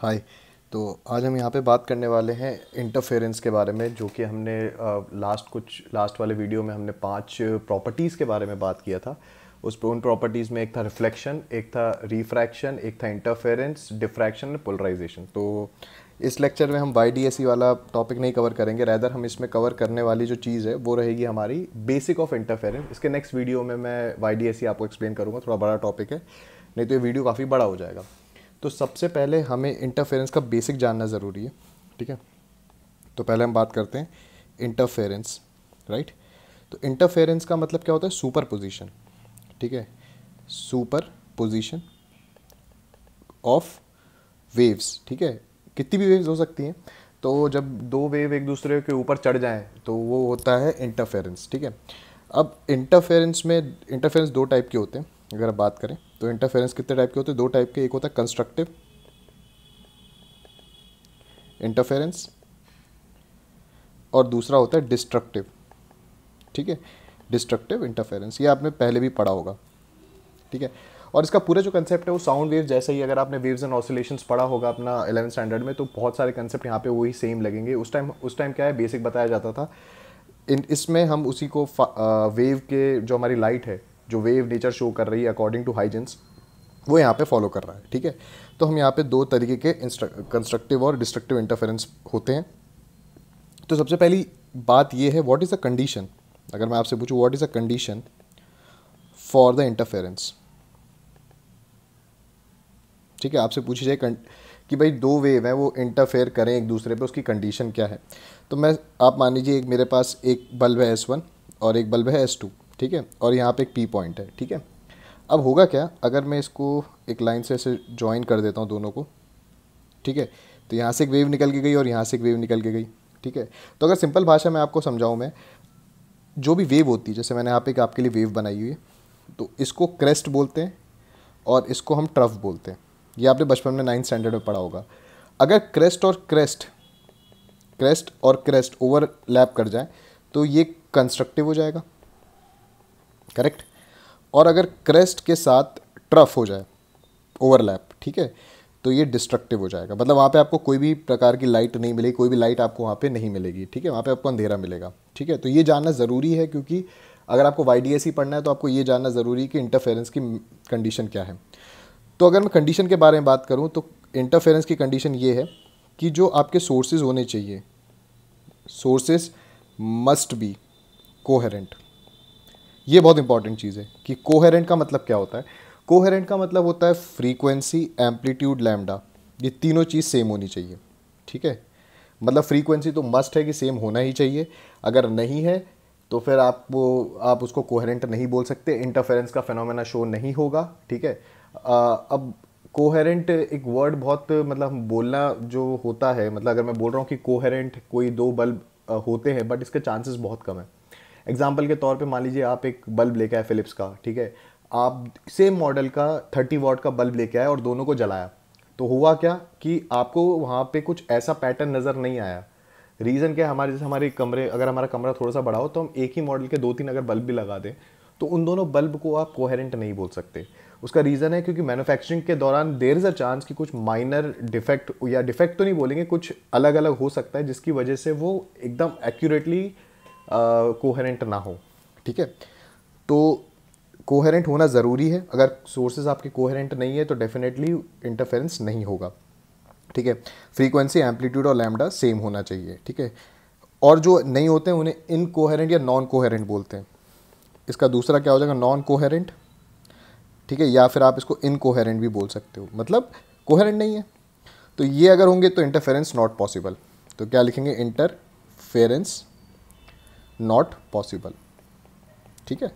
हाय तो आज हम यहाँ पे बात करने वाले हैं इंटरफेरेंस के बारे में जो कि हमने लास्ट कुछ लास्ट वाले वीडियो में हमने पांच प्रॉपर्टीज़ के बारे में बात किया था उस पर उन प्रॉपर्टीज़ में एक था रिफ्लेक्शन एक था रिफ्रैक्शन एक था इंटरफेरेंस डिफ्रैक्शन पोलराइजेशन तो इस लेक्चर में हम वाई e वाला टॉपिक नहीं कवर करेंगे रैदर हम इसमें कवर करने वाली जो चीज़ है वो रहेगी हमारी बेसिक ऑफ इंटरफेरेंस इसके नेक्स्ट वीडियो में मैं वाई e आपको एक्सप्लेन करूँगा थोड़ा बड़ा टॉपिक है नहीं तो ये वीडियो काफ़ी बड़ा हो जाएगा तो सबसे पहले हमें इंटरफेरेंस का बेसिक जानना ज़रूरी है ठीक है तो पहले हम बात करते हैं इंटरफेरेंस राइट तो इंटरफेरेंस का मतलब क्या होता है सुपर पोजिशन ठीक है सुपर पोजिशन ऑफ वेव्स ठीक है कितनी भी वेव्स हो सकती हैं तो जब दो वेव एक दूसरे के ऊपर चढ़ जाएं तो वो होता है इंटरफेरेंस ठीक है अब इंटरफेरेंस में इंटरफेरेंस दो टाइप के होते हैं अगर आप बात करें तो इंटरफेरेंस कितने टाइप के होते हैं दो टाइप के एक होता है कंस्ट्रक्टिव इंटरफेरेंस और दूसरा होता है डिस्ट्रक्टिव ठीक है डिस्ट्रक्टिव इंटरफेरेंस ये आपने पहले भी पढ़ा होगा ठीक है और इसका पूरा जो कंसेप्ट है वो साउंड वेव जैसे ही अगर आपने वेव्स एंड ऑसिलेशंस पढ़ा होगा अपना एलेवन स्टैंडर्ड में तो बहुत सारे कंसेप्ट यहाँ पे वही सेम लगेंगे उस टाइम उस टाइम क्या है बेसिक बताया जाता था इन इसमें हम उसी को वेव के जो हमारी लाइट है जो वेव नेचर शो कर रही है अकॉर्डिंग टू हाइजेंस वो यहाँ पे फॉलो कर रहा है ठीक है तो हम यहाँ पे दो तरीके के कंस्ट्रक्टिव और डिस्ट्रक्टिव इंटरफेरेंस होते हैं तो सबसे पहली बात ये है व्हाट इज़ अ कंडीशन अगर मैं आपसे पूछूँ what is a condition for the interference ठीक है आपसे पूछी जाए कि भाई दो वेव हैं वो इंटरफेयर करें एक दूसरे पे उसकी कंडीशन क्या है तो मैं आप मान लीजिए एक मेरे पास एक बल्ब है एस वन और एक बल्ब है एस टू ठीक है और यहाँ पे एक पी पॉइंट है ठीक है अब होगा क्या अगर मैं इसको एक लाइन से ऐसे ज्वाइन कर देता हूँ दोनों को ठीक है तो यहाँ से एक वेव निकल के गई और यहाँ से एक वेव निकल के गई ठीक है तो अगर सिंपल भाषा में आपको समझाऊँ मैं जो भी वेव होती है जैसे मैंने यहाँ पे एक आपके लिए वेव बनाई हुई है तो इसको क्रेस्ट बोलते हैं और इसको हम ट्रफ बोलते हैं ये आपने बचपन में नाइन्थ स्टैंडर्ड में पढ़ा होगा अगर क्रेस्ट और क्रेस्ट क्रेस्ट और क्रेस्ट ओवरलैप कर जाए तो ये कंस्ट्रक्टिव हो जाएगा करेक्ट और अगर क्रेस्ट के साथ ट्रफ हो जाए ओवरलैप ठीक है तो ये डिस्ट्रक्टिव हो जाएगा मतलब वहाँ पे आपको कोई भी प्रकार की लाइट नहीं मिलेगी कोई भी लाइट आपको वहाँ पे नहीं मिलेगी ठीक है वहाँ पे आपको अंधेरा मिलेगा ठीक है तो ये जानना ज़रूरी है क्योंकि अगर आपको वाई डी एस ही पढ़ना है तो आपको ये जानना ज़रूरी है कि इंटरफेरेंस की कंडीशन क्या है तो अगर मैं कंडीशन के बारे में बात करूँ तो इंटरफेरेंस की कंडीशन ये है कि जो आपके सोर्सेज होने चाहिए सोर्सेज मस्ट बी कोहेरेंट ये बहुत इंपॉर्टेंट चीज़ है कि कोहेरेंट का मतलब क्या होता है कोहेरेंट का मतलब होता है फ्रीक्वेंसी एम्पलीट्यूड लैमडा ये तीनों चीज़ सेम होनी चाहिए ठीक है मतलब फ्रीक्वेंसी तो मस्ट है कि सेम होना ही चाहिए अगर नहीं है तो फिर आप वो आप उसको कोहेरेंट नहीं बोल सकते इंटरफेरेंस का फेनोमेना शो नहीं होगा ठीक है अब कोहेरेंट एक वर्ड बहुत मतलब बोलना जो होता है मतलब अगर मैं बोल रहा हूँ कि कोहेरेंट कोई दो बल्ब होते हैं बट इसके चांसेस बहुत कम है एग्जाम्पल के तौर पर मान लीजिए आप एक बल्ब लेके आए फिलिप्स का ठीक है आप सेम मॉडल का थर्टी वॉट का बल्ब लेके आए और दोनों को जलाया तो हुआ क्या कि आपको वहाँ पे कुछ ऐसा पैटर्न नज़र नहीं आया रीज़न क्या हमारे जैसे हमारे कमरे अगर हमारा कमरा थोड़ा सा बड़ा हो तो हम एक ही मॉडल के दो तीन अगर बल्ब भी लगा दें तो उन दोनों बल्ब को आप कोहेरेंट नहीं बोल सकते उसका रीज़न है क्योंकि मैन्युफैक्चरिंग के दौरान देर इज़ अ चांस कि कुछ माइनर डिफेक्ट या डिफेक्ट तो नहीं बोलेंगे कुछ अलग अलग हो सकता है जिसकी वजह से वो एकदम एक्यूरेटली कोहेरेंट ना हो ठीक है तो कोहेरेंट होना ज़रूरी है अगर सोर्सेज आपके कोहेरेंट नहीं है तो डेफिनेटली इंटरफेरेंस नहीं होगा ठीक है फ्रीक्वेंसी एम्पलीट्यूड और लैमडा सेम होना चाहिए ठीक है और जो नहीं होते हैं उन्हें इनकोहेरेंट या नॉन कोहेरेंट बोलते हैं इसका दूसरा क्या हो जाएगा नॉन कोहेरेंट ठीक है या फिर आप इसको इनकोहेरेंट भी बोल सकते हो मतलब कोहेरेंट नहीं है तो ये अगर होंगे तो इंटरफेरेंस नॉट पॉसिबल तो क्या लिखेंगे इंटरफेरेंस नॉट पॉसिबल ठीक है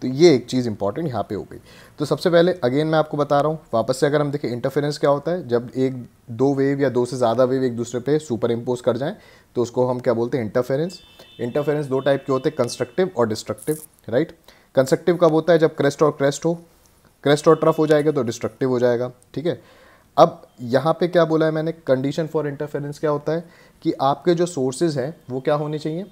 तो ये एक चीज़ इंपॉर्टेंट यहाँ पे हो गई तो सबसे पहले अगेन मैं आपको बता रहा हूँ वापस से अगर हम देखें इंटरफेरेंस क्या होता है जब एक दो वेव या दो से ज़्यादा वेव एक दूसरे पे सुपर इम्पोज कर जाएं तो उसको हम क्या बोलते हैं इंटरफेरेंस इंटरफेरेंस दो टाइप के होते हैं कंस्ट्रक्टिव और डिस्ट्रक्टिव राइट कंस्ट्रक्टिव कब होता है जब क्रेस्ट और क्रेस्ट हो क्रेस्ट और ट्रफ हो जाएगा तो डिस्ट्रक्टिव हो जाएगा ठीक है अब यहाँ पे क्या बोला है मैंने कंडीशन फॉर इंटरफेरेंस क्या होता है कि आपके जो सोर्सेज हैं वो क्या होने चाहिए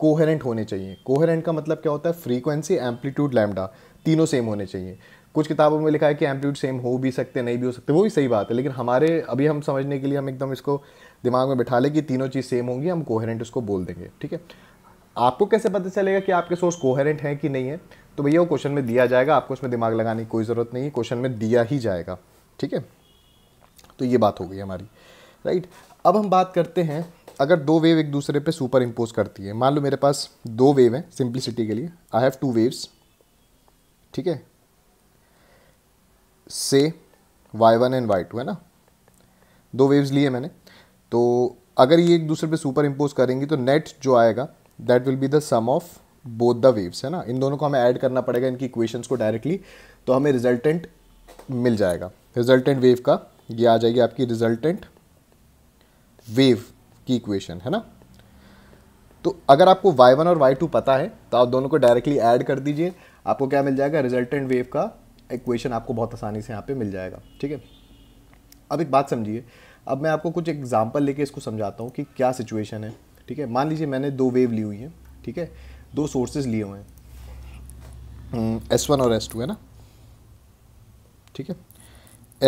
कोहेरेंट होने चाहिए कोहेरेंट का मतलब क्या होता है फ्रीक्वेंसी एम्पलीट्यूड लैमडा तीनों सेम होने चाहिए कुछ किताबों में लिखा है कि एम्पलीट्यूड सेम हो भी सकते नहीं भी हो सकते वो भी सही बात है लेकिन हमारे अभी हम समझने के लिए हम एकदम इसको दिमाग में बिठा लें कि तीनों चीज़ सेम होंगी हम कोहेरेंट उसको बोल देंगे ठीक है आपको कैसे पता चलेगा कि आपके सोर्स कोहेरेंट हैं कि नहीं है तो भैया वो क्वेश्चन में दिया जाएगा आपको उसमें दिमाग लगाने की कोई ज़रूरत नहीं है क्वेश्चन में दिया ही जाएगा ठीक है तो ये बात हो गई हमारी राइट अब हम बात करते हैं अगर दो वेव एक दूसरे पे सुपर इम्पोज करती है मान लो मेरे पास दो वेव हैं सिंप्लिसिटी के लिए आई हैव टू वेव्स ठीक है से Y one and Y two है ना दो वेव्स लिए मैंने तो अगर ये एक दूसरे पे सुपर इम्पोज करेंगी तो नेट जो आएगा that will be the sum of both the waves है ना इन दोनों को हमें ऐड करना पड़ेगा इनकी इक्वेशंस को डायरेक्टली तो हमें रिजल्टेंट मिल जाएगा रिजल्टेंट वेव का ये आ जाएगी आपकी रिजल्टेंट वेव की इक्वेशन है ना तो अगर आपको y1 और y2 पता है तो आप दोनों को डायरेक्टली ऐड कर दीजिए आपको क्या मिल जाएगा रिजल्टेंट वेव का इक्वेशन आपको बहुत आसानी से यहाँ पे मिल जाएगा ठीक है अब एक बात समझिए अब मैं आपको कुछ एग्जाम्पल लेके इसको समझाता हूँ कि क्या सिचुएशन है ठीक है मान लीजिए मैंने दो वेव ली हुई है ठीक है दो सोर्सेज लिए हुए हैं एस हम्म, वन और एस टू है ना ठीक है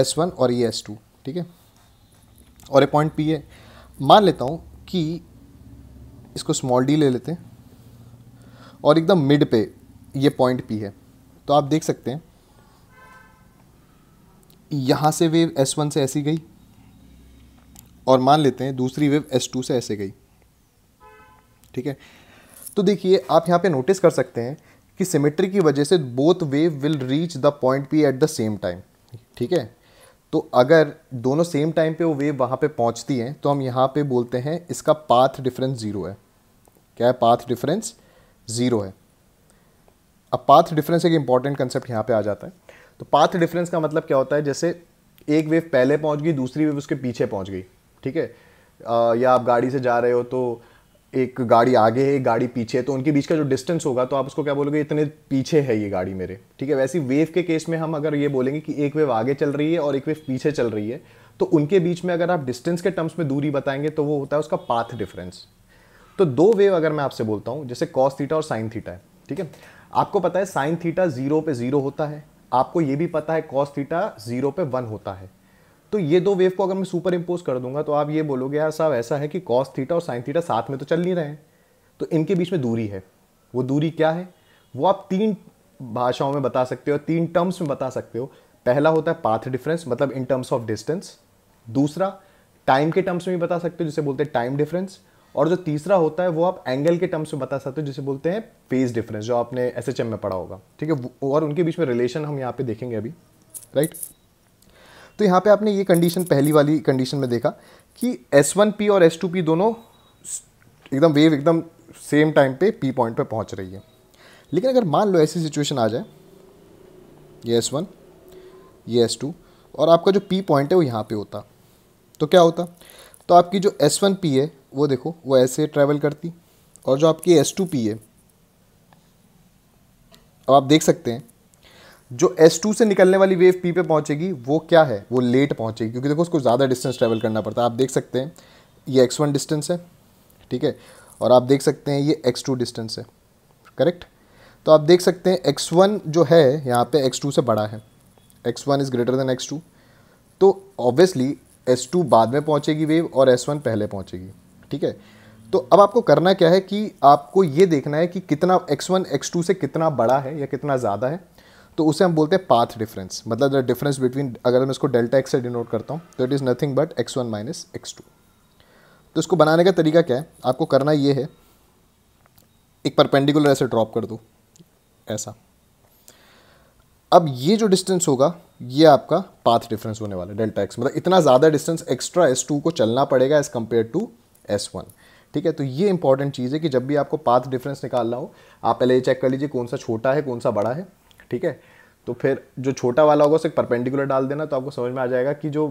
एस वन और ये एस टू ठीक है और ये पॉइंट पी है मान लेता हूँ कि इसको स्मॉल डी ले लेते हैं और एकदम मिड पे ये पॉइंट पी है तो आप देख सकते हैं यहाँ से वेव एस वन से ऐसी e गई और मान लेते हैं दूसरी वेव एस टू से ऐसे e गई ठीक है तो देखिए आप यहाँ पे नोटिस कर सकते हैं कि सिमेट्री की वजह से both wave will reach the point P at the same time ठीक है तो अगर दोनों सेम टाइम पे वो वेव वहाँ पे पहुँचती हैं तो हम यहाँ पे बोलते हैं इसका पाथ डिफरेंस ज़ीरो है क्या है पाथ डिफरेंस ज़ीरो है अब पाथ डिफरेंस एक इंपॉर्टेंट कंसेप्ट यहाँ पे आ जाता है तो पाथ डिफरेंस का मतलब क्या होता है जैसे एक वेव पहले पहुँच गई दूसरी वेव उसके पीछे पहुँच गई ठीक है या आप गाड़ी से जा रहे हो तो एक गाड़ी आगे है एक गाड़ी पीछे है तो उनके बीच का जो डिस्टेंस होगा तो आप उसको क्या बोलोगे इतने पीछे है ये गाड़ी मेरे ठीक है वैसे वेव के केस में हम अगर ये बोलेंगे कि एक वेव आगे चल रही है और एक वेव पीछे चल रही है तो उनके बीच में अगर आप डिस्टेंस के टर्म्स में दूरी बताएंगे तो वो होता है उसका पाथ डिफरेंस तो दो वेव अगर मैं आपसे बोलता हूँ जैसे कॉस थीटा और साइन थीटा है ठीक है आपको पता है साइन थीटा जीरो पे जीरो होता है आपको ये भी पता है कॉस थीटा जीरो पे वन होता है तो ये दो वेव को अगर मैं सुपर इम्पोज कर दूंगा तो आप ये बोलोगे यार साहब ऐसा है कि कॉस थीटा और साइन थीटा साथ में तो चल नहीं रहे हैं तो इनके बीच में दूरी है वो दूरी क्या है वो आप तीन भाषाओं में बता सकते हो तीन टर्म्स में बता सकते हो पहला होता है पाथ डिफरेंस मतलब इन टर्म्स ऑफ डिस्टेंस दूसरा टाइम के टर्म्स में भी बता सकते हो जिसे बोलते हैं टाइम डिफरेंस और जो तीसरा होता है वो आप एंगल के टर्म्स में बता सकते हो जिसे बोलते हैं फेज डिफरेंस जो आपने एस में पढ़ा होगा ठीक है और उनके बीच में रिलेशन हम यहाँ पे देखेंगे अभी राइट right? तो यहाँ पे आपने ये कंडीशन पहली वाली कंडीशन में देखा कि एस वन पी और एस टू पी दोनों एकदम वेव एकदम सेम टाइम पे पी पॉइंट पे पहुँच रही है लेकिन अगर मान लो ऐसी सिचुएशन आ जाए ये एस वन ये एस टू और आपका जो पी पॉइंट है वो यहाँ पे होता तो क्या होता तो आपकी जो एस वन पी है वो देखो वो ऐसे ट्रैवल करती और जो आपकी एस टू पी है अब आप देख सकते हैं जो S2 से निकलने वाली वेव P पे पहुंचेगी वो क्या है वो लेट पहुंचेगी क्योंकि देखो उसको ज़्यादा डिस्टेंस ट्रेवल करना पड़ता है आप देख सकते हैं ये x1 डिस्टेंस है ठीक है और आप देख सकते हैं ये x2 डिस्टेंस है करेक्ट तो आप देख सकते हैं x1 जो है यहाँ पे x2 से बड़ा है x1 is greater than X तो ऑब्वियसली एस बाद में पहुँचेगी वेव और एस पहले पहुँचेगी ठीक है तो अब आपको करना क्या है कि आपको ये देखना है कि कितना x1 x2 से कितना बड़ा है या कितना ज़्यादा है तो उसे हम बोलते हैं पाथ डिफरेंस मतलब द डिफरेंस बिटवीन अगर मैं इसको डेल्टा एक्स से डिनोट करता हूँ तो it is nothing but X one minus X two तो इसको बनाने का तरीका क्या है आपको करना ये है एक परपेंडिकुलर ऐसे ड्रॉप कर दो ऐसा अब ये जो डिस्टेंस होगा ये आपका पाथ डिफरेंस होने वाला है डेल्टा एक्स मतलब इतना ज़्यादा डिस्टेंस एक्स्ट्रा एस टू को चलना पड़ेगा as compare to S one ठीक है तो ये इंपॉर्टेंट चीज़ है कि जब भी आपको पाथ डिफरेंस निकालना हो आप पहले ये चेक कर लीजिए कौन सा छोटा है कौन सा बड़ा है ठीक है तो फिर जो छोटा वाला होगा उसे परपेंडिकुलर डाल देना तो आपको समझ में आ जाएगा कि जो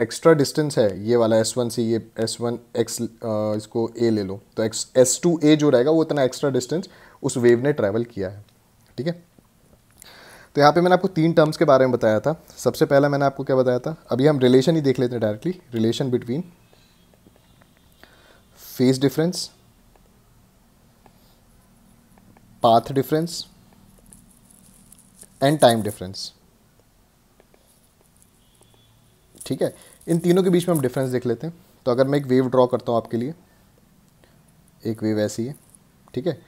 एक्स्ट्रा डिस्टेंस है ये वाला एस वन सी ये एस वन एक्स इसको ए ले लो तो एक्स एस टू ए जो रहेगा वो इतना एक्स्ट्रा डिस्टेंस उस वेव ने ट्रैवल किया है ठीक है तो यहाँ पे मैंने आपको तीन टर्म्स के बारे में बताया था सबसे पहला मैंने आपको क्या बताया था अभी हम रिलेशन ही देख लेते हैं directly relation between phase difference path difference and time difference ठीक है इन तीनों के बीच में हम डिफरेंस देख लेते हैं तो अगर मैं एक वेव ड्रॉ करता हूँ आपके लिए एक वेव ऐसी है ठीक है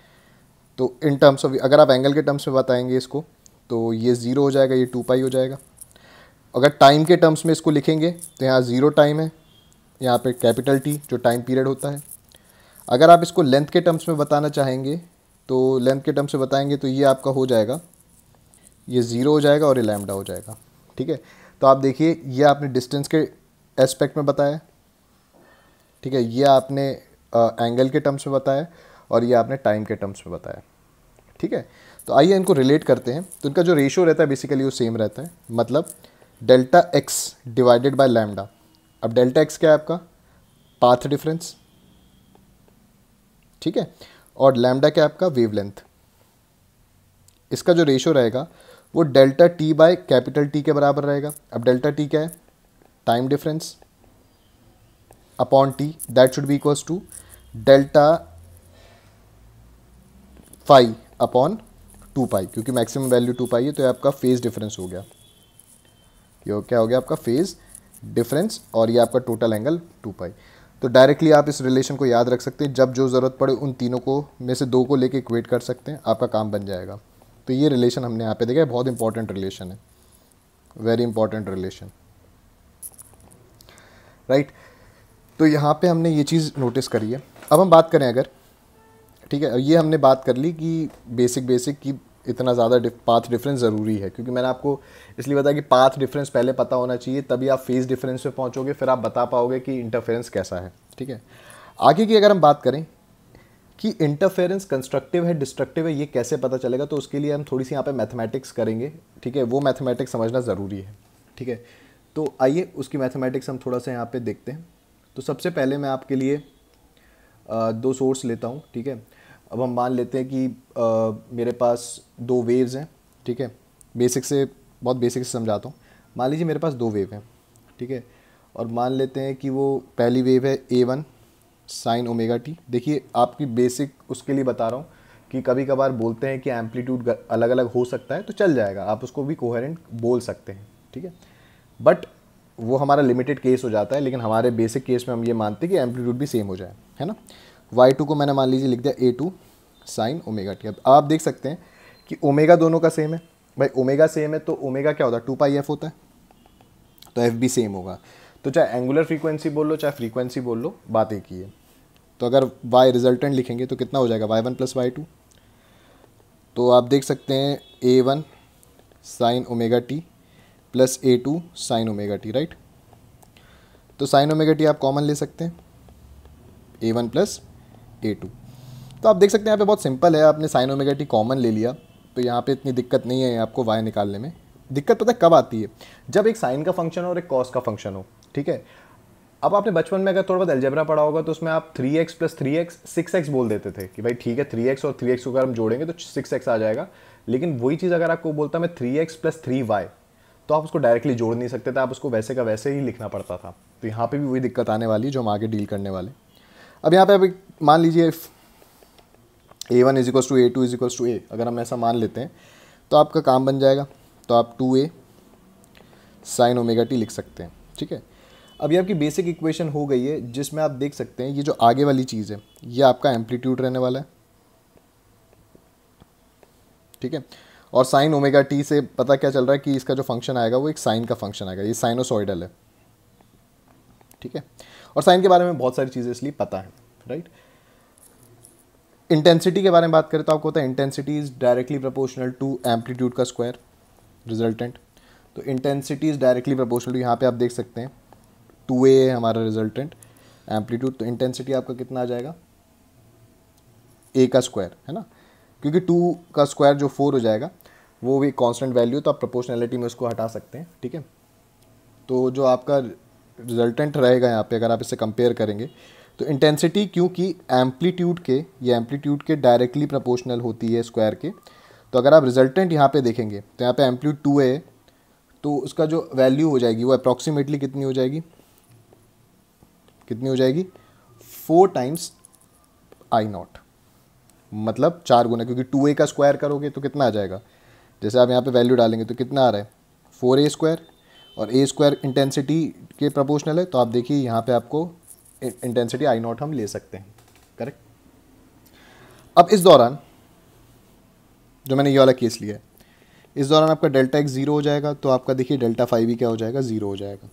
तो इन टर्म्स ऑफ अगर आप एंगल के टर्म्स में बताएंगे इसको तो ये ज़ीरो हो जाएगा ये टू पाई हो जाएगा अगर टाइम के टर्म्स में इसको लिखेंगे तो यहाँ ज़ीरो टाइम है यहाँ पे कैपिटल टी जो टाइम पीरियड होता है अगर आप इसको लेंथ के टर्म्स में बताना चाहेंगे तो लेंथ के टर्म्स में बताएंगे तो ये आपका हो जाएगा ये ज़ीरो हो जाएगा और ये लैमडा हो जाएगा ठीक है तो आप देखिए ये आपने डिस्टेंस के एस्पेक्ट में बताया ठीक है ये आपने आ, एंगल के टर्म्स में बताया और ये आपने टाइम के टर्म्स में बताया ठीक है तो आइए इनको रिलेट करते हैं तो इनका जो रेशियो रहता है बेसिकली वो सेम रहता है मतलब delta X divided by lambda अब डेल्टा एक्स क्या है आपका पाथ डिफरेंस ठीक है और लैमडा क्या है आपका वेवलेंथ इसका जो रेशो रहेगा वो delta T by capital T के बराबर रहेगा अब डेल्टा टी क्या है time difference upon T that should be equals to delta five upon two pi क्योंकि मैक्सिमम वैल्यू टू पाई है तो ये आपका फेज़ डिफरेंस हो गया ये क्या हो गया आपका फेज़ डिफरेंस और ये आपका टोटल एंगल टू पाई तो डायरेक्टली आप इस रिलेशन को याद रख सकते हैं जब जो ज़रूरत पड़े उन तीनों को में से दो को लेके इक्वेट कर सकते हैं आपका काम बन जाएगा तो ये रिलेशन हमने यहाँ पे देखा है बहुत इंपॉर्टेंट रिलेशन है वेरी इंपॉर्टेंट रिलेशन राइट तो यहाँ पे हमने ये चीज़ नोटिस करी है अब हम बात करें अगर ठीक है ये हमने बात कर ली कि बेसिक बेसिक की इतना ज़्यादा डिफ, पाथ डिफरेंस ज़रूरी है क्योंकि मैंने आपको इसलिए बताया कि पाथ डिफरेंस पहले पता होना चाहिए तभी आप फेज़ डिफरेंस पे पहुँचोगे फिर आप बता पाओगे कि इंटरफेरेंस कैसा है ठीक है आगे की अगर हम बात करें कि इंटरफेरेंस कंस्ट्रक्टिव है डिस्ट्रक्टिव है ये कैसे पता चलेगा तो उसके लिए हम थोड़ी सी यहाँ पे मैथमेटिक्स करेंगे ठीक है वो मैथमेटिक्स समझना ज़रूरी है ठीक है तो आइए उसकी मैथमेटिक्स हम थोड़ा सा यहाँ पे देखते हैं तो सबसे पहले मैं आपके लिए आ, दो सोर्स लेता हूँ ठीक है अब हम मान लेते हैं कि आ, मेरे पास दो वेव्स हैं ठीक है बेसिक से बहुत बेसिक से समझाता हूँ मान लीजिए मेरे पास दो वेव हैं ठीक है और मान लेते हैं कि वो पहली वेव है A one sine omega T देखिए आपकी बेसिक उसके लिए बता रहा हूँ कि कभी कभार बोलते हैं कि एम्पलीट्यूड अलग अलग हो सकता है तो चल जाएगा आप उसको भी कोहेरेंट बोल सकते हैं ठीक है बट वो हमारा लिमिटेड केस हो जाता है लेकिन हमारे बेसिक केस में हम ये मानते हैं कि एम्पलीट्यूड भी सेम हो जाए है ना वाई टू को मैंने मान लीजिए लिख दिया A two sine omega T अब आप देख सकते हैं कि ओमेगा दोनों का सेम है भाई ओमेगा सेम है तो ओमेगा क्या होता है टू पाई एफ होता है तो एफ भी सेम होगा तो चाहे एंगुलर फ्रीक्वेंसी बोल लो चाहे फ्रीक्वेंसी बोल लो बात एक ही है तो अगर वाई रिजल्टेंट लिखेंगे तो कितना हो जाएगा Y one plus Y two तो आप देख सकते हैं A one sine omega T plus A two sine omega T right तो साइन ओमेगा टी आप कॉमन ले सकते हैं A one plus A two तो आप देख सकते हैं यहाँ पे बहुत सिंपल है आपने साइन ओमेगा टी कॉमन ले लिया तो यहाँ पे इतनी दिक्कत नहीं है आपको वाई निकालने में दिक्कत पता कब आती है जब एक साइन का फंक्शन हो और एक कॉस का फंक्शन हो ठीक है अब आपने बचपन में अगर थोड़ा बहुत एल्जेब्रा पढ़ा होगा तो उसमें आप three X plus three X six X बोल देते थे कि भाई ठीक है थ्री एक्स और थ्री एक्स को अगर हम जोड़ेंगे तो सिक्स एक्स आ जाएगा लेकिन वही चीज़ अगर आपको बोलता मैं three X plus three Y तो आप उसको डायरेक्टली जोड़ नहीं सकते थे आप उसको वैसे का वैसे ही लिखना पड़ता था तो यहाँ पर भी वही दिक्कत आने वाली जो हम आगे डील करने वाले अब यहाँ पर अभी मान लीजिए A one is equals to A two is equals to A अगर हम ऐसा मान लेते हैं तो आपका काम बन जाएगा तो आप two A sine omega T लिख सकते हैं ठीक है अभी आपकी बेसिक इक्वेशन हो गई है जिसमें आप देख सकते हैं ये जो आगे वाली चीज़ है ये आपका एम्पलीट्यूड रहने वाला है ठीक है और साइन ओमेगा टी से पता क्या चल रहा है कि इसका जो फंक्शन आएगा वो एक साइन का फंक्शन आएगा ये साइनोसॉइडल है ठीक है और साइन के बारे में बहुत सारी चीज़ें इसलिए पता है राइट इंटेंसिटी के बारे में बात करें तो आपको होता है intensity is directly proportional to amplitude का स्क्वायर रिजल्टेंट तो intensity is directly proportional to यहाँ पे आप देख सकते हैं टू ए है हमारा रिजल्टेंट एम्पलीट्यूड तो इंटेंसिटी आपका कितना आ जाएगा ए का स्क्वायर है ना क्योंकि टू का स्क्वायर जो फोर हो जाएगा वो भी कॉन्स्टेंट वैल्यू तो आप प्रपोर्शनैलिटी में उसको हटा सकते हैं ठीक है तो जो आपका रिजल्टेंट रहेगा यहाँ पे अगर आप इसे कंपेयर करेंगे तो इंटेंसिटी क्योंकि एम्पलीट्यूड के या एम्पलीट्यूड के डायरेक्टली प्रपोर्शनल होती है स्क्वायर के तो अगर आप रिजल्टेंट यहाँ पे देखेंगे तो यहाँ पे एम्पलीट्यूड टू है तो उसका जो वैल्यू हो जाएगी वो अप्रॉक्सीमेटली कितनी हो जाएगी कितनी हो जाएगी फोर टाइम्स आई नॉट मतलब चार गुना क्योंकि टू ए का स्क्वायर करोगे तो कितना आ जाएगा जैसे आप यहाँ पे वैल्यू डालेंगे तो कितना आ रहा है फोर ए स्क्वायर और ए स्क्वायर इंटेंसिटी के प्रपोर्शनल है तो आप देखिए यहाँ पे आपको इंटेंसिटी आई नॉट हम ले सकते हैं करेक्ट अब इस दौरान जो मैंने ये वाला केस लिया है इस दौरान आपका डेल्टा एक्स ज़ीरो हो जाएगा तो आपका देखिए डेल्टा फाइव ही क्या हो जाएगा ज़ीरो हो जाएगा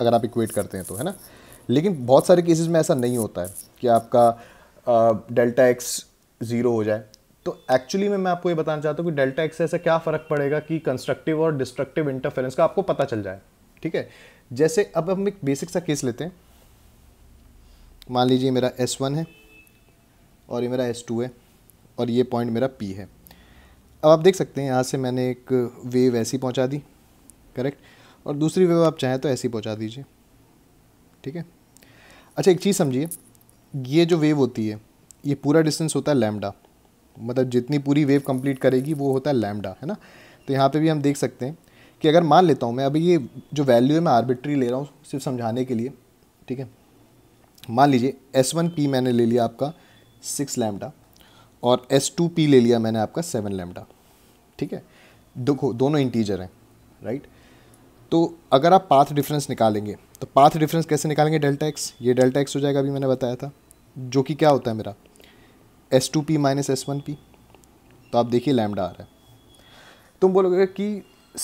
अगर आप इक्वेट करते हैं तो है ना लेकिन बहुत सारे केसेस में ऐसा नहीं होता है कि आपका डेल्टा एक्स ज़ीरो हो जाए तो एक्चुअली में मैं आपको ये बताना चाहता हूँ कि डेल्टा एक्स से ऐसा क्या फ़र्क पड़ेगा कि कंस्ट्रक्टिव और डिस्ट्रक्टिव इंटरफेरेंस का आपको पता चल जाए ठीक है जैसे अब हम एक बेसिक सा केस लेते हैं मान लीजिए मेरा एस वन है और ये मेरा एस टू है और ये पॉइंट मेरा पी है अब आप देख सकते हैं यहाँ से मैंने एक वेव ऐसी पहुँचा दी करेक्ट और दूसरी वेव आप चाहें तो ऐसी पहुँचा दीजिए ठीक है अच्छा एक चीज़ समझिए ये जो वेव होती है ये पूरा डिस्टेंस होता है लैमडा मतलब जितनी पूरी वेव कंप्लीट करेगी वो होता है लैमडा है ना तो यहाँ पे भी हम देख सकते हैं कि अगर मान लेता हूँ मैं अभी ये जो वैल्यू है मैं आर्बिट्री ले रहा हूँ सिर्फ समझाने के लिए ठीक है मान लीजिए एस वन पी मैंने ले लिया आपका सिक्स लैमडा और एस टू पी ले लिया मैंने आपका सेवन लैमडा ठीक है देखो दोनों इंटीजर हैं राइट तो अगर आप पाथ डिफरेंस निकालेंगे तो पाथ डिफरेंस कैसे निकालेंगे डेल्टा एक्स ये डेल्टा एक्स हो जाएगा अभी मैंने बताया था जो कि क्या होता है मेरा S two P minus S one P तो आप देखिए लैमडा आ रहा है तुम बोलोगे कि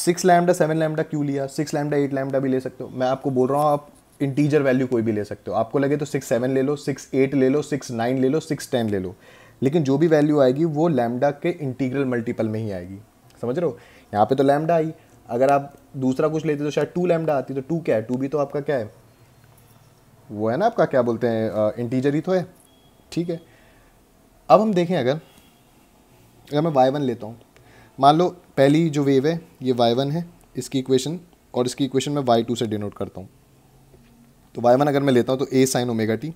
सिक्स लैमडा सेवन लैमडा क्यों लिया सिक्स लैमडा एट लैमडा भी ले सकते हो मैं आपको बोल रहा हूँ आप इंटीजर वैल्यू कोई भी ले सकते हो आपको लगे तो सिक्स सेवन ले लो सिक्स एट ले लो सिक्स नाइन ले लो सिक्स टेन ले लो लेकिन जो भी वैल्यू आएगी वो लैमडा के इंटीग्रल मल्टीपल में ही आएगी समझ रहे हो यहाँ पे तो लैमडा आई अगर आप दूसरा कुछ लेते तो शायद टू लेमडा आती तो टू क्या है टू भी तो आपका क्या है वो है ना आपका क्या बोलते हैं इंटीजर ही तो है ठीक है अब हम देखें अगर अगर मैं वाई वन लेता हूँ मान लो पहली जो वेव है ये वाई वन है इसकी इक्वेशन और इसकी इक्वेशन मैं वाई टू से डिनोट करता हूँ तो वाई वन अगर मैं लेता हूँ तो A sine omega T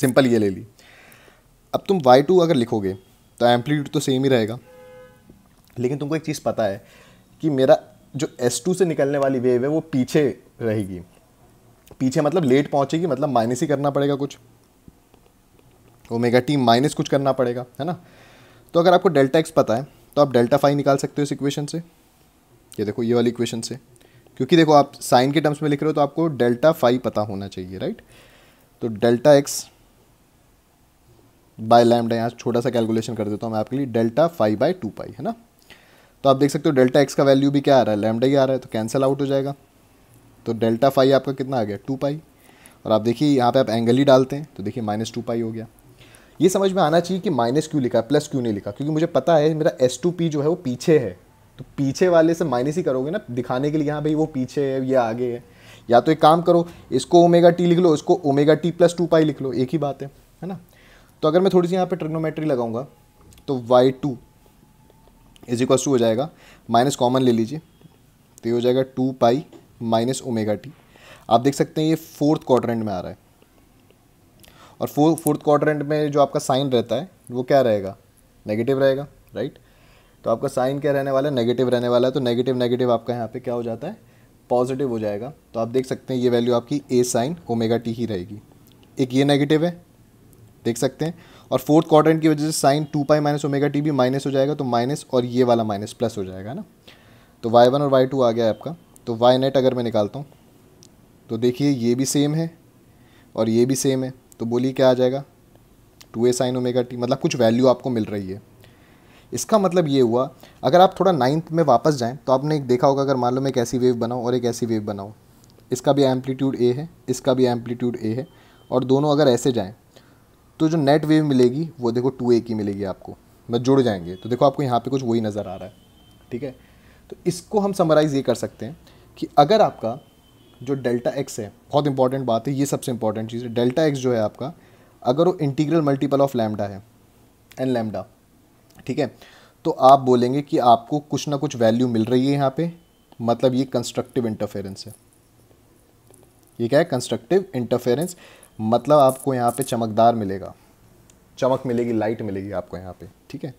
simple ये ले ली अब तुम वाई टू अगर लिखोगे तो एम्पलीट्यूड तो सेम ही रहेगा लेकिन तुमको एक चीज़ पता है कि मेरा जो S2 से निकलने वाली वेव है वो पीछे रहेगी पीछे मतलब लेट पहुंचेगी मतलब माइनस ही करना पड़ेगा कुछ ओमेगा टी माइनस कुछ करना पड़ेगा है ना तो अगर आपको डेल्टा एक्स पता है तो आप डेल्टा फाइव निकाल सकते हो इस इक्वेशन से ये देखो ये वाली इक्वेशन से क्योंकि देखो आप साइन के टर्म्स में लिख रहे हो तो आपको डेल्टा फाइव पता होना चाहिए राइट तो डेल्टा एक्स बाय लैमडा यहाँ छोटा सा कैलकुलेशन कर देता हूँ मैं आपके लिए delta five by two pi है ना तो आप देख सकते हो डेल्टा एक्स का वैल्यू भी क्या आ रहा है लैमडा ही आ रहा है तो कैंसिल आउट हो जाएगा तो डेल्टा फाई आपका कितना आ गया टू पाई और आप देखिए यहाँ पे आप एंगल ही डालते हैं तो देखिए माइनस टू पाई हो गया ये समझ में आना चाहिए कि माइनस क्यों लिखा है प्लस क्यों नहीं लिखा क्योंकि मुझे पता है मेरा एस टू पी जो है वो पीछे है तो पीछे वाले से माइनस ही करोगे ना दिखाने के लिए हाँ भाई वो पीछे है ये आगे है या तो एक काम करो इसको ओमेगा टी लिख लो इसको omega T plus two pi लिख लो एक ही बात है है ना तो अगर मैं थोड़ी सी यहाँ पर ट्रिग्नोमेट्री लगाऊंगा तो Y two is equal to हो जाएगा माइनस कॉमन ले लीजिए तो ये हो जाएगा two pi minus omega T आप देख सकते हैं ये फोर्थ क्वाड्रेंट में आ रहा है और फोर्थ फोर्थ क्वाड्रेंट में जो आपका साइन रहता है वो क्या रहेगा नेगेटिव रहेगा राइट तो आपका साइन क्या रहने वाला है नेगेटिव रहने वाला है तो नेगेटिव नेगेटिव आपका यहाँ पे क्या हो जाता है पॉजिटिव हो जाएगा तो आप देख सकते हैं ये वैल्यू आपकी ए साइन ओमेगा टी ही रहेगी एक ये नेगेटिव है देख सकते हैं और फोर्थ क्वार्टर की वजह से sine two pi minus omega T भी माइनस हो जाएगा तो माइनस और ये वाला माइनस प्लस हो जाएगा ना तो वाई वन और वाई टू आ गया आपका तो वाई नेट अगर मैं निकालता हूँ तो देखिए ये भी सेम है और ये भी सेम है तो बोलिए क्या आ जाएगा two A sine omega T मतलब कुछ वैल्यू आपको मिल रही है इसका मतलब ये हुआ अगर आप थोड़ा नाइन्थ में वापस जाएँ तो आपने एक देखा होगा अगर मान लो मैं एक ऐसी वेव बनाऊँ और एक ऐसी वेव बनाऊँ इसका भी एम्पलीट्यूड ए है इसका भी एम्पलीट्यूड ए है और दोनों अगर ऐसे जाएँ तो जो नेट वेव मिलेगी वो देखो टू ए की मिलेगी आपको मतलब जुड़ जाएंगे तो देखो आपको यहाँ पे कुछ वही नज़र आ रहा है ठीक है तो इसको हम समराइज़ ये कर सकते हैं कि अगर आपका जो डेल्टा एक्स है बहुत इंपॉर्टेंट बात है ये सबसे इंपॉर्टेंट चीज़ है डेल्टा एक्स जो है आपका अगर वो इंटीग्रल मल्टीपल ऑफ लैमडा है एन लैमडा ठीक है तो आप बोलेंगे कि आपको कुछ ना कुछ वैल्यू मिल रही है यहाँ पे मतलब ये कंस्ट्रक्टिव इंटरफेरेंस है ये क्या है कंस्ट्रक्टिव इंटरफेरेंस मतलब आपको यहाँ पे चमकदार मिलेगा चमक मिलेगी लाइट मिलेगी आपको यहाँ पे ठीक है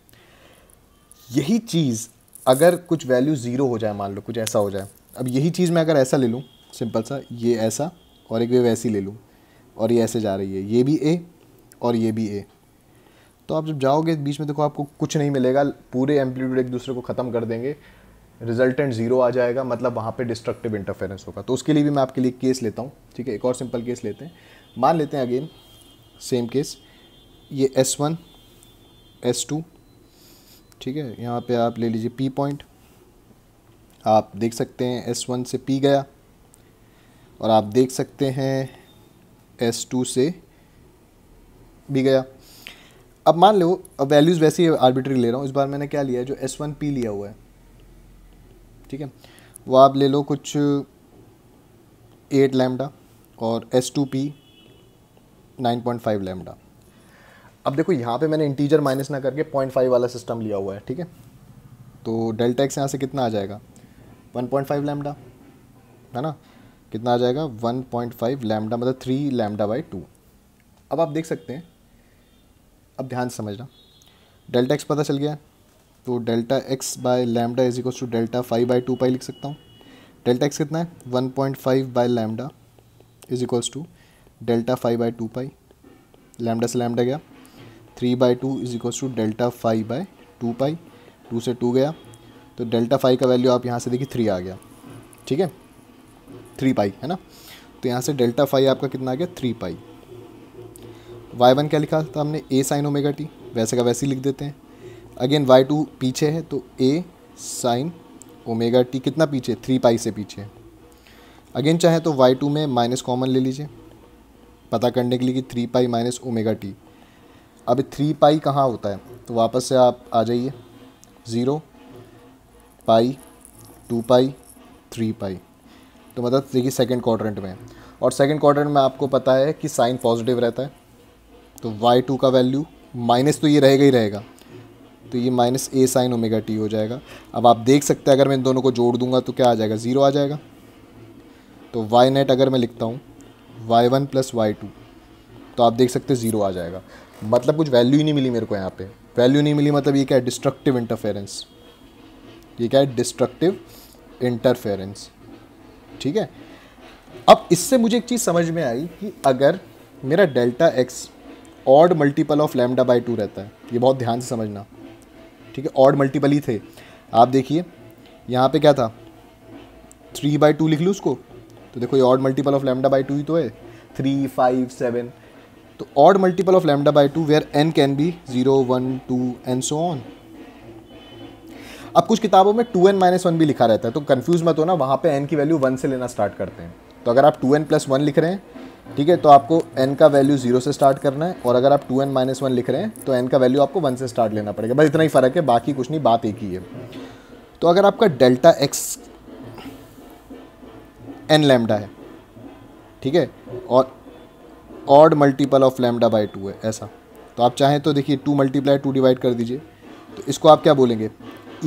यही चीज़ अगर कुछ वैल्यू ज़ीरो हो जाए मान लो कुछ ऐसा हो जाए अब यही चीज़ मैं अगर ऐसा ले लूँ सिंपल सा ये ऐसा और एक वेव ऐसी ले लूँ और ये ऐसे जा रही है ये भी ए और ये भी ए तो आप जब जाओगे बीच में देखो आपको कुछ नहीं मिलेगा पूरे एम्पलीट्यूड एक दूसरे को ख़त्म कर देंगे रिजल्टेंट ज़ीरो आ जाएगा मतलब वहाँ पे डिस्ट्रक्टिव इंटरफेरेंस होगा तो उसके लिए भी मैं आपके लिए केस लेता हूँ ठीक है एक और सिंपल केस लेते हैं मान लेते हैं अगेन सेम केस ये एस वन एस टू ठीक है यहाँ पे आप ले लीजिए पी पॉइंट आप देख सकते हैं एस वन से पी गया और आप देख सकते हैं एस टू से भी गया अब मान लो अब वैल्यूज़ वैसे ही आर्बिट्री ले रहा हूँ इस बार मैंने क्या लिया है जो एस वन पी लिया हुआ है ठीक है वो आप ले लो कुछ एट लैमडा और S two P nine point five lambda अब देखो यहाँ पे मैंने इंटीजर माइनस ना करके पॉइंट फाइव वाला सिस्टम लिया हुआ है ठीक है तो डेल्टा एक्स यहाँ से कितना आ जाएगा वन पॉइंट फाइव लेमडा है ना कितना आ जाएगा वन पॉइंट फाइव लेमडा मतलब थ्री लेमडा बाई टू अब आप देख सकते हैं अब ध्यान से समझना डेल्टा एक्स पता चल गया तो delta X by lambda is equals to delta five by two pi लिख सकता हूँ डेल्टा एक्स कितना है one point five by lambda is equals to delta five by two pi lambda से लैमडा गया three by two is equals to delta five by two pi two से two गया तो डेल्टा फाइव का value आप यहाँ से देखिए थ्री आ गया ठीक है थ्री पाई है ना तो यहाँ से डेल्टा फाइव आपका कितना आ गया थ्री पाई वाई वन क्या लिखा था हमने ए साइन ओमेगा टी वैसे का वैसे ही लिख देते हैं अगेन वाई टू पीछे है तो ए साइन ओमेगा टी कितना पीछे थ्री पाई से पीछे अगेन चाहे तो वाई टू में माइनस कॉमन ले लीजिए पता करने के लिए कि three pi minus omega T अब थ्री पाई कहाँ होता है तो वापस से आप आ जाइए zero pi two pi three pi तो मतलब देखिए सेकेंड क्वाड्रेंट में और सेकेंड क्वाड्रेंट में आपको पता है कि साइन पॉजिटिव रहता है तो वाई टू का वैल्यू माइनस तो ये रहेगा ही रहेगा तो ये minus A sine omega T हो जाएगा अब आप देख सकते हैं अगर मैं इन दोनों को जोड़ दूंगा तो क्या आ जाएगा ज़ीरो आ जाएगा तो वाई नेट अगर मैं लिखता हूँ Y one plus Y two तो आप देख सकते ज़ीरो आ जाएगा मतलब कुछ वैल्यू ही नहीं मिली मेरे को यहाँ पे वैल्यू नहीं मिली मतलब ये क्या है डिस्ट्रक्टिव इंटरफेरेंस ये क्या है डिस्ट्रक्टिव इंटरफेरेंस ठीक है अब इससे मुझे एक चीज़ समझ में आई कि अगर मेरा delta X odd multiple of lambda by two रहता है ये बहुत ध्यान से समझना ठीक है ऑड मल्टीपल ही थे आप देखिए यहाँ पे क्या था थ्री बाई टू लिख लूँ उसको तो देखो ये odd multiple of lambda by two ही तो है थ्री फाइव सेवन तो odd multiple of lambda by two where N can be zero one two N so on अब कुछ किताबों में टू एन माइनस वन भी लिखा रहता है तो कन्फ्यूज मत होना वहाँ पे एन की वैल्यू वन से लेना स्टार्ट करते हैं तो अगर आप टू एन प्लस वन लिख रहे हैं ठीक है तो आपको एन का वैल्यू जीरो से स्टार्ट करना है और अगर आप टू एन माइनस वन लिख रहे हैं तो एन का वैल्यू आपको वन से स्टार्ट लेना पड़ेगा बस इतना ही फ़र्क है बाकी कुछ नहीं बात एक ही है तो अगर आपका डेल्टा एक्स एन लैमडा है ठीक है और odd multiple of lambda by two है ऐसा तो आप चाहें तो देखिए टू मल्टीप्लाई टू डिवाइड कर दीजिए तो इसको आप क्या बोलेंगे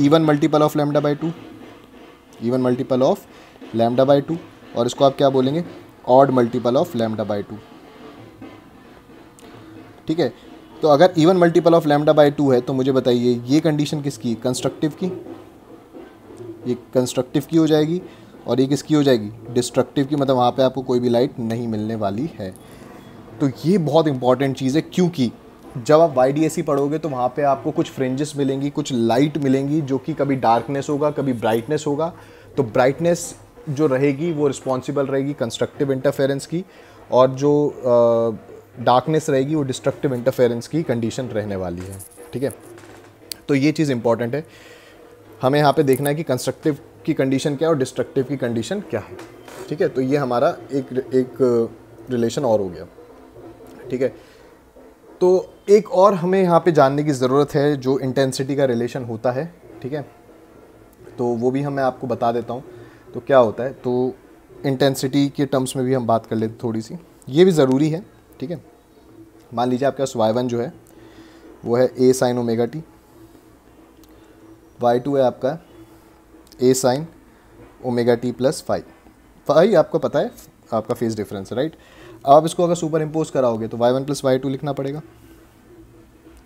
even multiple of lambda by two even multiple of lambda by two और इसको आप क्या बोलेंगे odd multiple of lambda by two ठीक है तो अगर even multiple of lambda by two है तो मुझे बताइए ये कंडीशन किसकी कंस्ट्रक्टिव की ये कंस्ट्रक्टिव की हो जाएगी और ये किसकी हो जाएगी डिस्ट्रक्टिव की मतलब वहाँ पे आपको कोई भी लाइट नहीं मिलने वाली है तो ये बहुत इंपॉर्टेंट चीज़ है क्योंकि जब आप वाई डी e पढ़ोगे तो वहाँ पे आपको कुछ फ्रेंजेस मिलेंगी कुछ लाइट मिलेंगी जो कि कभी डार्कनेस होगा कभी ब्राइटनेस होगा तो ब्राइटनेस जो रहेगी वो रिस्पॉन्सिबल रहेगी कंस्ट्रक्टिव इंटरफेरेंस की और जो डार्कनेस रहेगी वो डिस्ट्रक्टिव इंटरफेरेंस की कंडीशन रहने वाली है ठीक है तो ये चीज़ इंपॉर्टेंट है हमें यहाँ पे देखना है कि कंस्ट्रक्टिव की कंडीशन क्या है और डिस्ट्रक्टिव की कंडीशन क्या है ठीक है तो ये हमारा एक एक रिलेशन uh, और हो गया ठीक है तो एक और हमें यहाँ पे जानने की ज़रूरत है जो इंटेंसिटी का रिलेशन होता है ठीक है तो वो भी हमें आपको बता देता हूँ तो क्या होता है तो इंटेंसिटी के टर्म्स में भी हम बात कर लेते थोड़ी सी ये भी ज़रूरी है ठीक है मान लीजिए आपका वाई वन जो है वो है A sine omega T Y two है आपका A sine omega T plus five five आपको पता है आपका फेस डिफरेंस राइट आप इसको अगर सुपर इम्पोज कराओगे तो Y one plus Y two लिखना पड़ेगा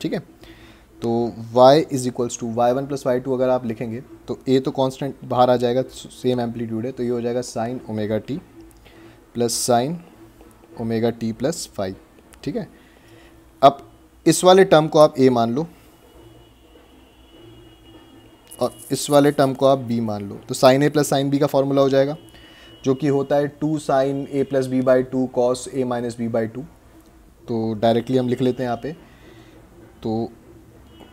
ठीक है तो y is equals to Y one plus Y two अगर आप लिखेंगे तो a तो कांस्टेंट बाहर आ जाएगा सेम एम्पलीट्यूड है तो ये हो जाएगा sine omega T plus sine omega T plus five ठीक है अब इस वाले टर्म को आप a मान लो और इस वाले टर्म को आप बी मान लो तो sine A plus sine B का फॉर्मूला हो जाएगा जो कि होता है two sine A plus B by two cos A minus B by two तो डायरेक्टली हम लिख लेते हैं यहाँ पे तो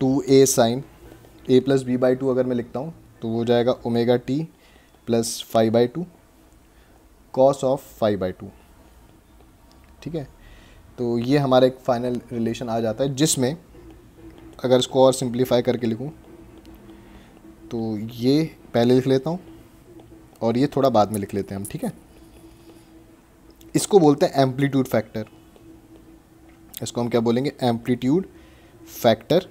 two A sine A plus B by two अगर मैं लिखता हूँ तो वो हो जाएगा omega T plus five by two cos of five by two ठीक है तो ये हमारा एक फाइनल रिलेशन आ जाता है जिसमें अगर इसको और सिंप्लीफाई करके लिखूँ तो ये पहले लिख लेता हूँ और ये थोड़ा बाद में लिख लेते हैं हम ठीक है इसको बोलते हैं एम्पलीट्यूड फैक्टर इसको हम क्या बोलेंगे एम्पलीट्यूड फैक्टर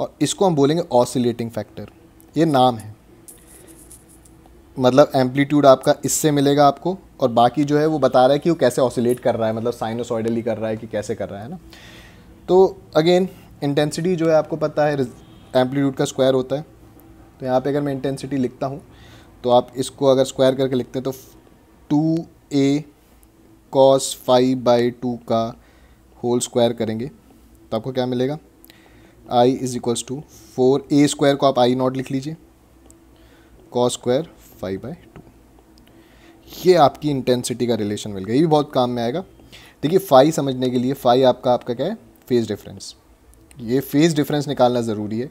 और इसको हम बोलेंगे ऑसिलेटिंग फैक्टर ये नाम है मतलब एम्पलीट्यूड आपका इससे मिलेगा आपको और बाकी जो है वो बता रहा है कि वो कैसे ऑसिलेट कर रहा है मतलब साइनोसॉइडली कर रहा है कि कैसे कर रहा है ना तो अगेन इंटेंसिटी जो है आपको पता है एम्पलीट्यूड का स्क्वायर होता है तो यहाँ पे अगर मैं इंटेंसिटी लिखता हूँ तो आप इसको अगर स्क्वायर करके लिखते हैं तो two A cos five by two का होल स्क्वायर करेंगे तो आपको क्या मिलेगा I is equals to four A square को आप आई नॉट लिख लीजिए cos square five by two ये आपकी इंटेंसिटी का रिलेशन मिल गया ये भी बहुत काम में आएगा देखिए फाइव समझने के लिए फाइव आपका आपका क्या है फेज डिफरेंस ये फेज़ डिफरेंस निकालना ज़रूरी है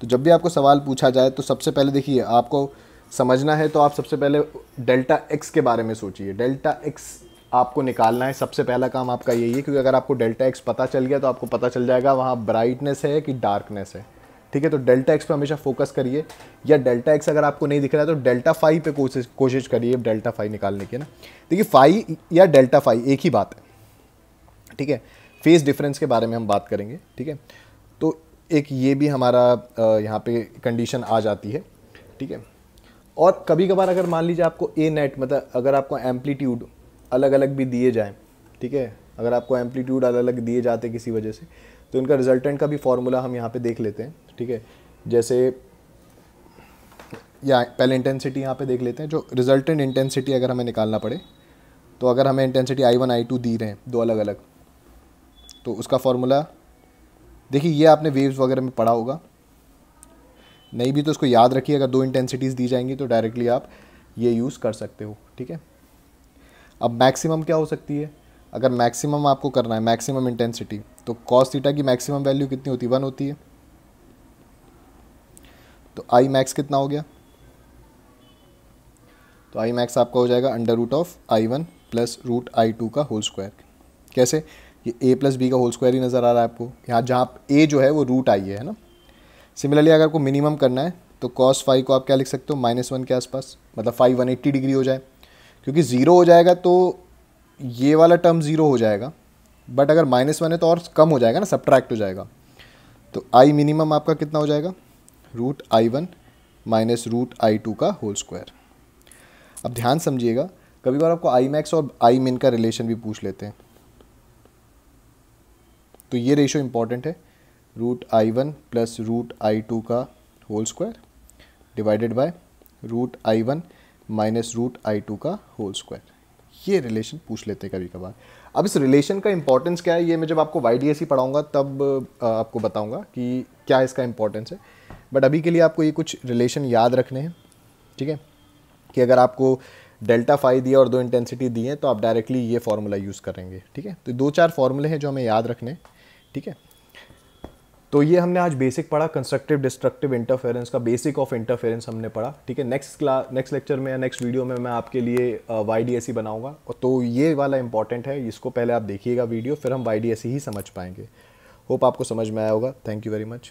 तो जब भी आपको सवाल पूछा जाए तो सबसे पहले देखिए आपको समझना है तो आप सबसे पहले डेल्टा एक्स के बारे में सोचिए डेल्टा एक्स आपको निकालना है सबसे पहला काम आपका यही है क्योंकि अगर आपको डेल्टा एक्स पता चल गया तो आपको पता चल जाएगा वहाँ ब्राइटनेस है कि डार्कनेस है ठीक है तो डेल्टा एक्स पर हमेशा फोकस करिए या डेल्टा एक्स अगर आपको नहीं दिख रहा है तो डेल्टा फाइव पे कोशिश कोशिश करिए डेल्टा फाइव निकालने की ना देखिए फाइव या डेल्टा फाइव एक ही बात है ठीक है फेस डिफरेंस के बारे में हम बात करेंगे ठीक है तो एक ये भी हमारा यहाँ पे कंडीशन आ जाती है ठीक है और कभी कभार अगर मान लीजिए आपको ए नेट मतलब अगर आपको एम्पलीट्यूड अलग अलग भी दिए जाएँ ठीक है अगर आपको एम्पलीट्यूड अलग अलग दिए जाते किसी वजह से तो इनका रिजल्टेंट का भी फॉर्मूला हम यहाँ पे देख लेते हैं ठीक है जैसे या पहले इंटेंसिटी यहाँ पे देख लेते हैं जो रिजल्टेंट इंटेंसिटी अगर हमें निकालना पड़े तो अगर हमें intensity I one I two दी रहे हैं दो अलग अलग तो उसका फार्मूला देखिए ये आपने वेव्स वगैरह में पढ़ा होगा नहीं भी तो इसको याद रखिए अगर दो इंटेंसिटीज़ दी जाएंगी तो डायरेक्टली आप ये यूज़ कर सकते हो ठीक है अब मैक्सिमम क्या हो सकती है अगर मैक्सिमम आपको करना है मैक्सिमम इंटेंसिटी तो कॉस थीटा की मैक्सिमम वैल्यू कितनी होती है वन होती है तो आई मैक्स कितना हो गया तो आई मैक्स आपका हो जाएगा under root of I one plus root I two का होल स्क्वायर कैसे ये ए प्लस बी का होल स्क्वायर ही नज़र आ रहा है आपको यहाँ जहाँ ए जो है वो रूट आई है ना सिमिलरली अगर आपको मिनिमम करना है तो कॉस फाइव को आप क्या लिख सकते हो माइनस वन के आसपास मतलब फाइव वन एट्टी डिग्री हो जाए क्योंकि ज़ीरो हो जाएगा तो ये वाला टर्म ज़ीरो हो जाएगा बट अगर माइनस वन है तो और कम हो जाएगा ना सब्ट्रैक्ट हो जाएगा तो आई मिनिमम आपका कितना हो जाएगा root I one minus root I two का होल स्क्वायर अब ध्यान समझिएगा कभी बार आपको आई मैक्स और आई मिन का रिलेशन भी पूछ लेते हैं तो ये रेशो इंपॉर्टेंट है root I one plus root I two का whole square divided by root I one minus root I two का होल स्क्वायर ये रिलेशन पूछ लेते हैं कभी कभार अब इस रिलेशन का इंपॉर्टेंस क्या है ये मैं जब आपको वाई डी एस e पढ़ाऊँगा तब आपको बताऊँगा कि क्या इसका इंपॉर्टेंस है बट अभी के लिए आपको ये कुछ रिलेशन याद रखने हैं ठीक है कि अगर आपको डेल्टा फाइव दिए और दो इंटेंसिटी दिए तो आप डायरेक्टली ये फार्मूला यूज़ करेंगे ठीक है तो दो चार फार्मूले हैं जो हमें याद रखने हैं ठीक है तो ये हमने आज बेसिक पढ़ा कंस्ट्रक्टिव डिस्ट्रक्टिव इंटरफेरेंस का बेसिक ऑफ इंटरफेरेंस हमने पढ़ा ठीक है नेक्स्ट क्लास नेक्स्ट लेक्चर में या नेक्स्ट वीडियो में मैं आपके लिए Y uh, D S C e बनाऊँगा तो ये वाला इंपॉर्टेंट है इसको पहले आप देखिएगा वीडियो फिर हम वाई डी एस सी ही समझ पाएंगे होप आपको समझ में आया होगा थैंक यू वेरी मच